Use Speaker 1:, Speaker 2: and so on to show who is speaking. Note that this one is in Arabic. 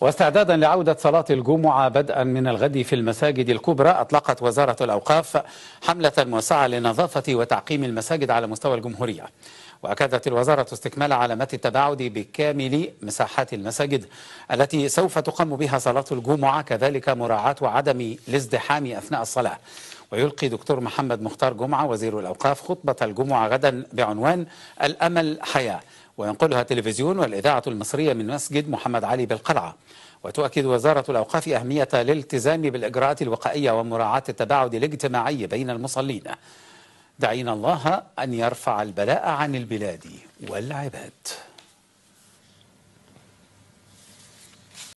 Speaker 1: واستعدادا لعودة صلاة الجمعة بدءا من الغد في المساجد الكبرى أطلقت وزارة الأوقاف حملة موسعة لنظافة وتعقيم المساجد على مستوى الجمهورية وأكدت الوزارة استكمال علامات التباعد بكامل مساحات المساجد التي سوف تقام بها صلاة الجمعة كذلك مراعاة عدم الازدحام أثناء الصلاة ويلقي دكتور محمد مختار جمعة وزير الأوقاف خطبة الجمعة غدا بعنوان الأمل حياة وينقلها تلفزيون والإذاعة المصرية من مسجد محمد علي بالقلعة وتؤكد وزارة الأوقاف أهمية الالتزام بالإجراءات الوقائية ومراعاة التباعد الاجتماعي بين المصلين دعينا الله أن يرفع البلاء عن البلاد والعباد